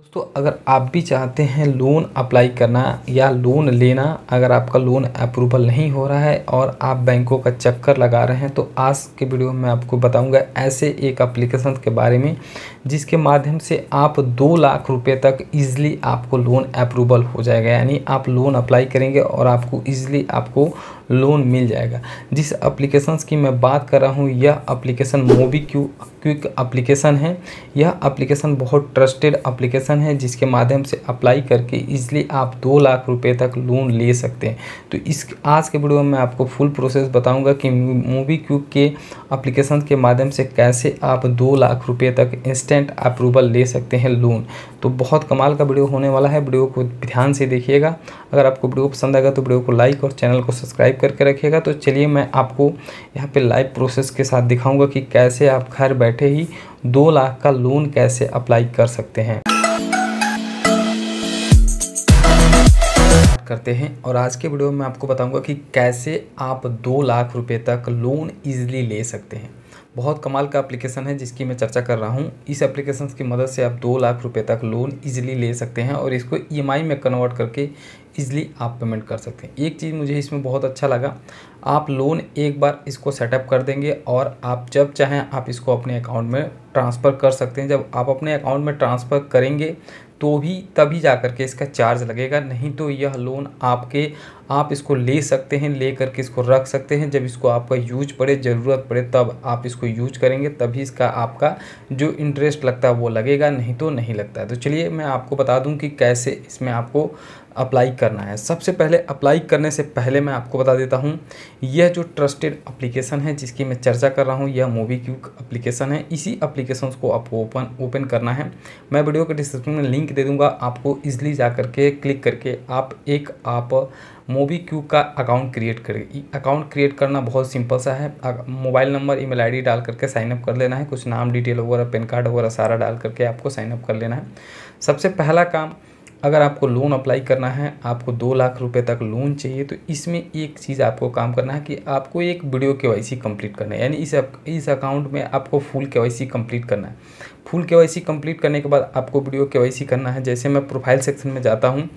दोस्तों अगर आप भी चाहते हैं लोन अप्लाई करना या लोन लेना अगर आपका लोन अप्रूवल नहीं हो रहा है और आप बैंकों का चक्कर लगा रहे हैं तो आज के वीडियो में आपको बताऊंगा ऐसे एक एप्लीकेशन के बारे में जिसके माध्यम से आप दो लाख रुपए तक ईजिली आपको लोन अप्रूवल हो जाएगा यानी आप लोन अप्लाई करेंगे और आपको ईजिली आपको लोन मिल जाएगा जिस अप्लीकेशन की मैं बात कर रहा हूँ यह application MobiKwik quick application है यह एप्लीकेशन बहुत ट्रस्टेड एप्लीकेशन है जिसके माध्यम से अप्लाई करके इजली आप दो लाख रुपए तक लोन ले सकते हैं तो इस आज के वीडियो में मैं आपको फुल प्रोसेस बताऊंगा कि मूवी क्विक के एप्लीकेशन के माध्यम से कैसे आप दो लाख रुपये तक इंस्टेंट अप्रूवल ले सकते हैं लोन तो बहुत कमाल का वीडियो होने वाला है वीडियो को ध्यान से देखिएगा अगर आपको वीडियो पसंद आएगा तो वीडियो को लाइक और चैनल को सब्सक्राइब करके रखिएगा तो चलिए मैं आपको यहाँ पे लाइव प्रोसेस के साथ दिखाऊंगा कि कैसे आप घर बैठे ही दो लाख का लोन कैसे अप्लाई कर सकते हैं करते हैं और आज के वीडियो में आपको बताऊंगा कि कैसे आप दो लाख रुपए तक लोन ईजिली ले सकते हैं बहुत कमाल का एप्लीकेशन है जिसकी मैं चर्चा कर रहा हूँ इस एप्लीकेशन की मदद से आप दो लाख रुपए तक लोन इजीली ले सकते हैं और इसको ईएमआई e में कन्वर्ट करके ईजिली आप पेमेंट कर सकते हैं एक चीज़ मुझे इसमें बहुत अच्छा लगा आप लोन एक बार इसको सेटअप कर देंगे और आप जब चाहें आप इसको अपने अकाउंट में ट्रांसफ़र कर सकते हैं जब आप अपने अकाउंट में ट्रांसफ़र करेंगे तो भी तभी जा कर के इसका चार्ज लगेगा नहीं तो यह लोन आपके आप इसको ले सकते हैं ले करके इसको रख सकते हैं जब इसको आपका यूज पड़े ज़रूरत पड़े तब आप इसको यूज करेंगे तभी इसका आपका जो इंटरेस्ट लगता है वो लगेगा नहीं तो नहीं लगता है तो चलिए मैं आपको बता दूँ कि कैसे इसमें आपको अप्लाई करना है सबसे पहले अप्लाई करने से पहले मैं आपको बता देता हूँ यह जो ट्रस्टेड एप्लीकेशन है जिसकी मैं चर्चा कर रहा हूँ यह मूवी क्यूक अप्लीकेशन है इसी अप्लीकेशन को आपको ओपन ओपन करना है मैं वीडियो के डिस्क्रिप्शन में लिंक दे दूँगा आपको इजली जा करके क्लिक करके आप एक आप मोबी क्यू का अकाउंट क्रिएट करें अकाउंट क्रिएट करना बहुत सिंपल सा है मोबाइल नंबर ईमेल आईडी डाल करके साइनअप कर लेना है कुछ नाम डिटेल वगैरह पेन कार्ड वगैरह सारा डाल करके आपको साइनअप कर लेना है सबसे पहला काम अगर आपको लोन अप्लाई करना है आपको दो लाख रुपए तक लोन चाहिए तो इसमें एक चीज़ आपको काम करना है कि आपको एक वीडियो के वाई सी कंप्लीट करना है यानी इस इस अकाउंट में आपको फुल के वाई सी कंप्लीट करना है फुल के वाई कंप्लीट करने के बाद आपको वीडियो के वाई करना है जैसे मैं प्रोफाइल सेक्शन में जाता हूँ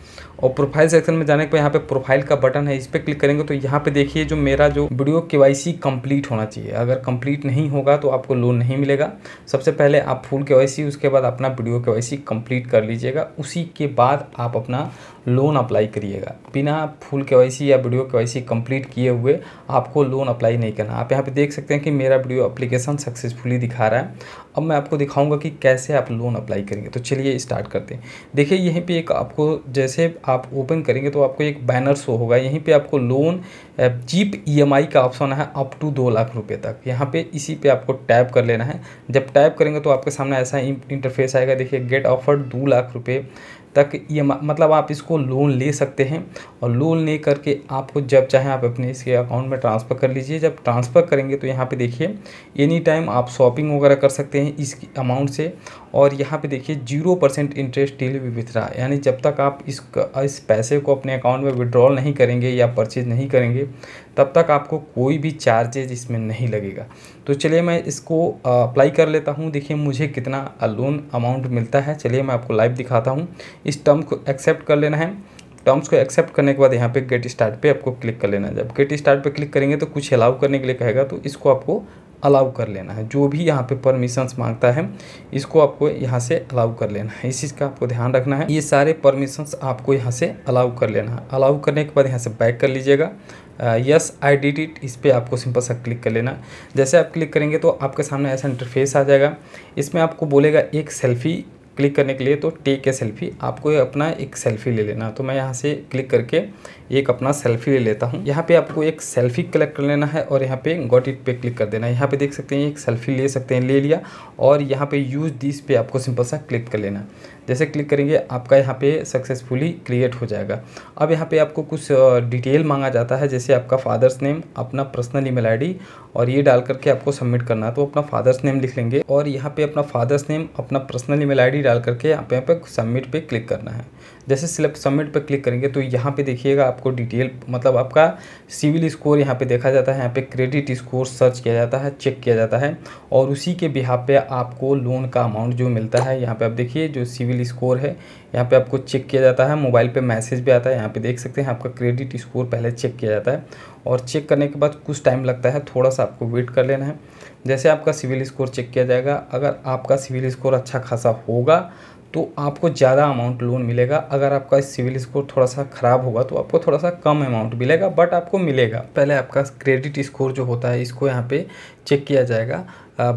और प्रोफाइल सेक्शन में जाने के बाद यहाँ पे प्रोफाइल का बटन है इस पर क्लिक करेंगे तो यहाँ पे देखिए जो मेरा जो वीडियो के वाई कंप्लीट होना चाहिए अगर कंप्लीट नहीं होगा तो आपको लोन नहीं मिलेगा सबसे पहले आप फुल के उसके बाद अपना वीडियो के वाई कंप्लीट कर लीजिएगा उसी के बाद आप अपना लोन अप्लाई करिएगा बिना फुल के या वीडियो के कंप्लीट किए हुए आपको लोन अप्लाई नहीं करना आप यहाँ पे देख सकते हैं कि मेरा वीडियो अप्लीकेशन सक्सेसफुली दिखा रहा है अब मैं आपको दिखाऊंगा कि कैसे आप लोन अप्लाई करेंगे तो चलिए स्टार्ट करते हैं देखिए यहीं पे एक आपको जैसे आप ओपन करेंगे तो आपको एक बैनर शो होगा यहीं पे आपको लोन जीप ईएमआई का ऑप्शन है अप टू दो लाख रुपए तक यहाँ पे इसी पे आपको टैप कर लेना है जब टैप करेंगे तो आपके सामने ऐसा इंटरफेस आएगा देखिए गेट ऑफर दो लाख रुपये तक ये मतलब आप इसको लोन ले सकते हैं और लोन ले करके आपको जब चाहे आप अपने इसके अकाउंट में ट्रांसफ़र कर लीजिए जब ट्रांसफ़र करेंगे तो यहाँ पे देखिए एनी टाइम आप शॉपिंग वगैरह कर सकते हैं इस अमाउंट से और यहाँ पे देखिए zero percent interest deal withdraw यानी जब तक आप इस इस पैसे को अपने अकाउंट में विड्रॉल नहीं करेंगे या परचेज नहीं करेंगे तब तक आपको कोई भी चार्जेज इसमें नहीं लगेगा तो चलिए मैं इसको अप्लाई कर लेता हूँ देखिए मुझे कितना लोन अमाउंट मिलता है चलिए मैं आपको लाइव दिखाता हूँ इस टर्म को एक्सेप्ट कर लेना है टर्म्स को एक्सेप्ट करने के बाद यहाँ पे गेट स्टार्ट पे आपको क्लिक कर लेना है जब गेट स्टार्ट पे क्लिक करेंगे तो कुछ अलाउ करने के लिए कहेगा तो इसको आपको अलाउ कर लेना है जो भी यहाँ पे परमिशंस मांगता है इसको आपको यहाँ से अलाउ कर लेना है इस चीज़ का आपको ध्यान रखना है ये सारे परमिशंस आपको यहाँ से अलाउ कर लेना है अलाउ करने के बाद यहाँ से बैक कर लीजिएगा यस आई डिड इट इस पर आपको सिंपल सा क्लिक कर लेना जैसे आप क्लिक करेंगे तो आपके सामने ऐसा इंटरफेस आ जाएगा इसमें आपको बोलेगा एक सेल्फ़ी क्लिक करने के लिए तो टेक ए सेल्फी आपको अपना एक सेल्फी ले लेना तो मैं यहाँ से क्लिक करके एक अपना सेल्फी ले लेता हूँ यहाँ पे आपको एक सेल्फी कलेक्ट कर लेना है और यहाँ पे गॉट इट पे क्लिक कर देना है यहाँ पे देख सकते हैं एक सेल्फी ले सकते हैं ले लिया और यहाँ पे यूज दिस पे आपको सिंपल सा क्लिक कर लेना जैसे क्लिक करेंगे आपका यहाँ पे सक्सेसफुली क्रिएट हो जाएगा अब यहाँ पे आपको कुछ डिटेल मांगा जाता है जैसे आपका फादर्स नेम अपना पर्सनल ईमेल आईडी और ये डाल करके आपको सबमिट करना है तो अपना फादर्स नेम लिख लेंगे और यहाँ पे अपना फादर्स नेम अपना पर्सनल ईमेल आईडी डाल करके आप यहाँ पे सबमिट पे क्लिक करना है जैसे सिलेक्ट सबमिट पर क्लिक करेंगे तो यहाँ पे देखिएगा आपको डिटेल मतलब आपका सिविल स्कोर यहाँ पे देखा जाता है यहाँ पे क्रेडिट स्कोर सर्च किया जाता है चेक किया जाता है और उसी के बिहार पे आपको लोन का अमाउंट जो मिलता है यहाँ पे आप देखिए जो सिविल स्कोर है यहाँ पे आपको चेक किया जाता है मोबाइल पे मैसेज भी आता है यहाँ पे देख सकते हैं आपका क्रेडिट स्कोर पहले चेक किया जाता है और चेक करने के बाद कुछ टाइम लगता है थोड़ा सा आपको वेट कर लेना है जैसे आपका सिविल स्कोर चेक किया जाएगा अगर आपका सिविल स्कोर अच्छा खासा होगा तो आपको ज़्यादा अमाउंट लोन मिलेगा अगर आपका सिविल स्कोर थोड़ा सा ख़राब होगा तो आपको थोड़ा सा कम अमाउंट मिलेगा बट आपको मिलेगा पहले आपका क्रेडिट स्कोर जो होता है इसको यहाँ पे चेक किया जाएगा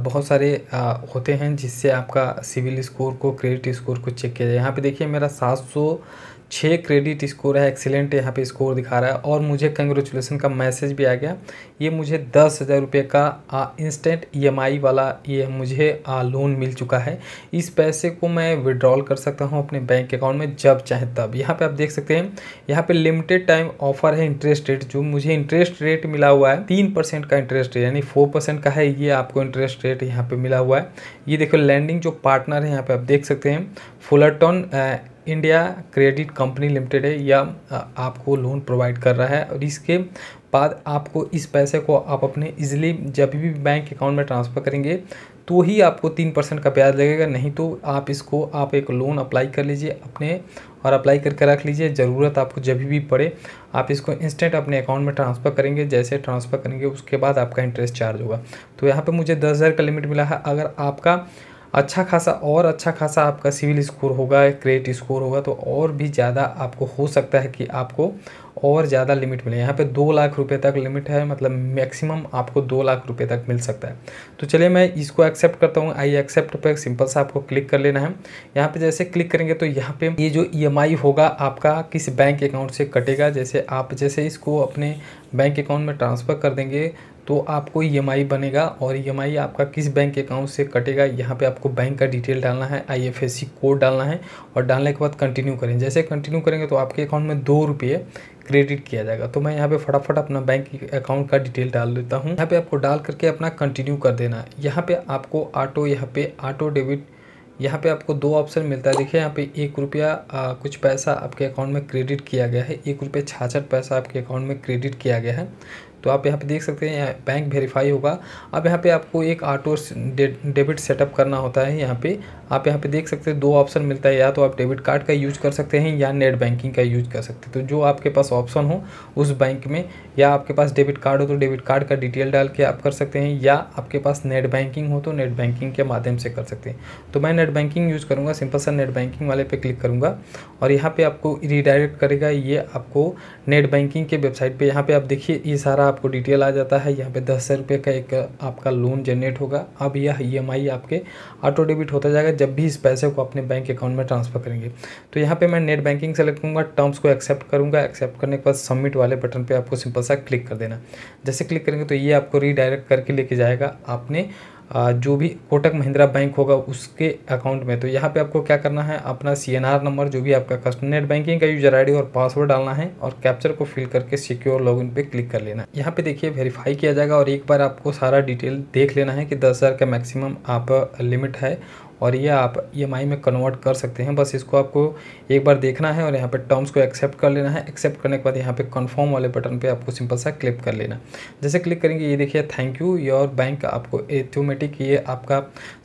बहुत सारे होते हैं जिससे आपका सिविल स्कोर को क्रेडिट स्कोर को चेक किया जाए यहाँ पे देखिए मेरा सात सौ छः क्रेडिट स्कोर है एक्सीलेंट यहाँ पे स्कोर दिखा रहा है और मुझे कंग्रेचुलेसन का मैसेज भी आ गया ये मुझे दस हज़ार रुपये का इंस्टेंट ई e वाला ये मुझे आ, लोन मिल चुका है इस पैसे को मैं विड्रॉल कर सकता हूँ अपने बैंक अकाउंट में जब चाहे तब यहाँ पर आप देख सकते हैं यहाँ पर लिमिटेड टाइम ऑफर है इंटरेस्ट रेट जो मुझे इंटरेस्ट रेट मिला हुआ है तीन परसेंट का इंटरेस्ट रेट यानी फोर परसेंट का है ये आपको इंटरेस्ट रेट यहाँ पर मिला हुआ है ये देखो लैंडिंग जो पार्टनर है यहाँ पर आप देख सकते हैं Fullerton India credit company limited है या आपको लोन प्रोवाइड कर रहा है और इसके बाद आपको इस पैसे को आप अपने इजिली जब भी बैंक अकाउंट में ट्रांसफ़र करेंगे तो ही आपको तीन परसेंट का ब्याज लगेगा नहीं तो आप इसको आप एक लोन अप्लाई कर लीजिए अपने और अप्लाई करके रख लीजिए ज़रूरत आपको जब भी पड़े आप इसको इंस्टेंट अपने अकाउंट में ट्रांसफ़र करेंगे जैसे ट्रांसफ़र करेंगे उसके बाद आपका इंटरेस्ट चार्ज होगा तो यहाँ पर मुझे दस हज़ार का लिमिट मिला है अगर आपका अच्छा खासा और अच्छा खासा आपका सिविल स्कोर होगा क्रेडिट स्कोर होगा तो और भी ज़्यादा आपको हो सकता है कि आपको और ज़्यादा लिमिट मिले यहाँ पे दो लाख रुपए तक लिमिट है मतलब मैक्सिमम आपको दो लाख रुपए तक मिल सकता है तो चलिए मैं इसको एक्सेप्ट करता हूँ आई एक्सेप्ट पर सिंपल सा आपको क्लिक कर लेना है यहाँ पे जैसे क्लिक करेंगे तो यहाँ पे ये जो ई e होगा आपका किस बैंक अकाउंट से कटेगा जैसे आप जैसे इसको अपने बैंक अकाउंट में ट्रांसफ़र कर देंगे तो आपको ई e बनेगा और ई e आपका किस बैंक अकाउंट से कटेगा यहाँ पे आपको बैंक का डिटेल डालना है आईएफएससी कोड डालना है और डालने के बाद कंटिन्यू करें जैसे कंटिन्यू करेंगे तो आपके अकाउंट में दो रुपये क्रेडिट किया जाएगा तो मैं यहाँ पे फटाफट अपना बैंक अकाउंट का डिटेल डाल देता हूँ यहाँ पे आपको डाल करके अपना कंटिन्यू कर देना है यहाँ पर आपको ऑटो यहाँ पे ऑटो डेबिट यहाँ पे आपको दो ऑप्शन मिलता है देखिए यहाँ पे एक रुपया कुछ पैसा आपके अकाउंट में क्रेडिट किया गया है एक रुपये छाछठ पैसा आपके अकाउंट में क्रेडिट किया गया है तो आप यहाँ पे देख सकते हैं बैंक वेरीफाई होगा अब यहाँ पे आपको एक ऑटो डेबिट सेटअप करना होता है यहाँ पे आप यहाँ पे देख सकते हैं दो ऑप्शन मिलता है या तो आप डेबिट कार्ड का यूज कर सकते हैं या नेट बैंकिंग का यूज कर सकते हैं तो जो आपके पास ऑप्शन हो उस बैंक में या आपके पास डेबिट कार्ड हो तो डेबिट कार्ड का डिटेल डाल के आप कर सकते हैं या आपके पास नेट बैंकिंग हो तो नेट बैंकिंग के माध्यम से कर सकते हैं तो मैं नेट बैंकिंग यूज़ करूँगा सिंपल सा नेट बैंकिंग वाले पे क्लिक करूँगा और यहाँ पे आपको रिडायरेक्ट करेगा ये आपको नेट बैंकिंग के वेबसाइट पर यहाँ पे आप देखिए ये सारा आपको डिटेल आ जाता है यहाँ पे दस हज़ार रुपये का एक आपका लोन जनरेट होगा अब यह ई e आपके ऑटो डेबिट होता जाएगा जब भी इस पैसे को अपने बैंक अकाउंट में ट्रांसफ़र करेंगे तो यहाँ पे मैं नेट बैंकिंग सेलेक्ट करूँगा टर्म्स को एक्सेप्ट करूँगा एक्सेप्ट करने के बाद सबमिट वाले बटन पर आपको सिंपल सा क्लिक कर देना जैसे क्लिक करेंगे तो ये आपको रीडायरेक्ट करके लेके जाएगा आपने जो भी कोटक महिंद्रा बैंक होगा उसके अकाउंट में तो यहाँ पे आपको क्या करना है अपना सी नंबर जो भी आपका कस्टमर नेट बैंकिंग का यूजर आईडी और पासवर्ड डालना है और कैप्चर को फिल करके सिक्योर लॉगिन पे क्लिक कर लेना है यहाँ पे देखिए वेरीफाई किया जाएगा और एक बार आपको सारा डिटेल देख लेना है कि दस का मैक्सिमम आप लिमिट है और ये आप ई में कन्वर्ट कर सकते हैं बस इसको आपको एक बार देखना है और यहाँ पे टर्म्स को एक्सेप्ट कर लेना है एक्सेप्ट करने के बाद यहाँ पे कन्फर्म वाले बटन पे आपको सिंपल सा क्लिक कर लेना जैसे क्लिक करेंगे ये देखिए थैंक यू योर बैंक आपको एथोमेटिक ये आपका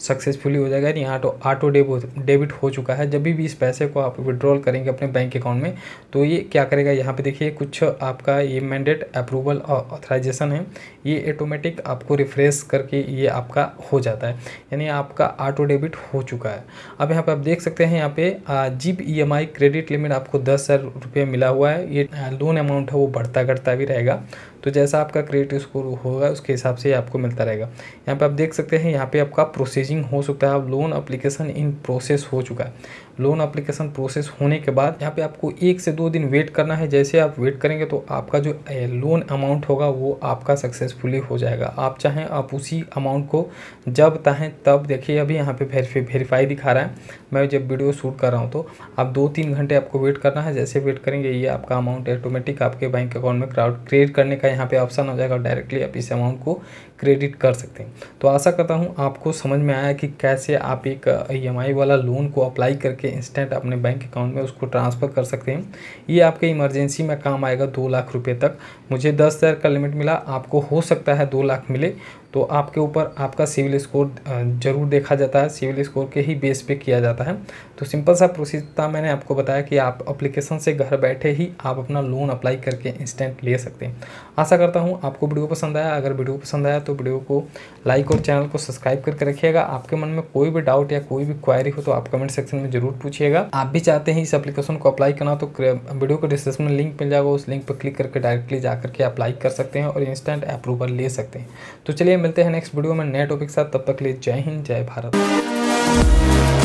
सक्सेसफुली हो जाएगा यहाँ तो ऑटो डेबिट हो चुका है जब भी इस पैसे को आप विड्रॉल करेंगे अपने बैंक अकाउंट में तो ये क्या करेगा यहाँ पर देखिए कुछ आपका ये मैंडेट अप्रूवल और ऑथराइजेशन है ये ऑटोमेटिक आपको रिफ्रेश करके ये आपका हो जाता है यानी आपका ऑटो डेबिट हो चुका है अब यहाँ पे आप देख सकते हैं यहाँ पे जीप ईएमआई क्रेडिट लिमिट आपको दस हज़ार रुपये मिला हुआ है ये लोन अमाउंट है वो बढ़ता करता भी रहेगा तो जैसा आपका क्रेडिट स्कोर होगा उसके हिसाब से आपको मिलता रहेगा यहाँ पे आप देख सकते हैं यहाँ पे आपका प्रोसेसिंग हो सकता है आप लोन अप्लीकेशन इन प्रोसेस हो चुका है लोन अप्लीकेशन प्रोसेस होने के बाद यहाँ पे आपको एक से दो दिन वेट करना है जैसे आप वेट करेंगे तो आपका जो लोन अमाउंट होगा वो आपका सक्सेसफुली हो जाएगा आप चाहें आप उसी अमाउंट को जब चाहें तब देखिए अभी यहाँ पे वेरीफाई वेरीफाई दिखा रहा है मैं जब वीडियो शूट कर रहा हूँ तो आप दो तीन घंटे आपको वेट करना है जैसे वेट करेंगे ये आपका अमाउंट ऑटोमेटिक आपके बैंक अकाउंट में क्राउड क्रिएट करने का यहाँ पे ऑप्शन हो जाएगा डायरेक्टली आप इस अमाउंट को क्रेडिट कर सकते हैं तो आशा करता हूँ आपको समझ में आया कि कैसे आप एक ई e वाला लोन को अप्लाई करके इंस्टेंट अपने बैंक अकाउंट में उसको ट्रांसफ़र कर सकते हैं ये आपके इमरजेंसी में काम आएगा दो लाख रुपये तक मुझे दस हज़ार का लिमिट मिला आपको हो सकता है दो लाख मिले तो आपके ऊपर आपका सिविल स्कोर ज़रूर देखा जाता है सिविल स्कोर के ही बेस पे किया जाता है तो सिंपल सा प्रोसेस था मैंने आपको बताया कि आप एप्लीकेशन से घर बैठे ही आप अपना लोन अप्लाई करके इंस्टेंट ले सकते हैं आशा करता हूँ आपको वीडियो पसंद आया अगर वीडियो पसंद आया तो वीडियो को लाइक और चैनल को सब्सक्राइब करके रखिएगा आपके मन में कोई भी डाउट या कोई भी क्वायरी हो तो आप कमेंट सेक्शन में जरूर पूछिएगा आप भी चाहते हैं इस एप्लीकेशन को अप्लाई करना तो वीडियो को डिस्क्रिप्शन में लिंक मिल जाएगा उस लिंक पर क्लिक करके डायरेक्टली जा करके अप्लाई कर सकते हैं और इंस्टेंट अप्रूवल ले सकते हैं तो चलिए मिलते हैं नेक्स्ट वीडियो में नए टॉपिक के साथ तब तक लिए जय हिंद जय भारत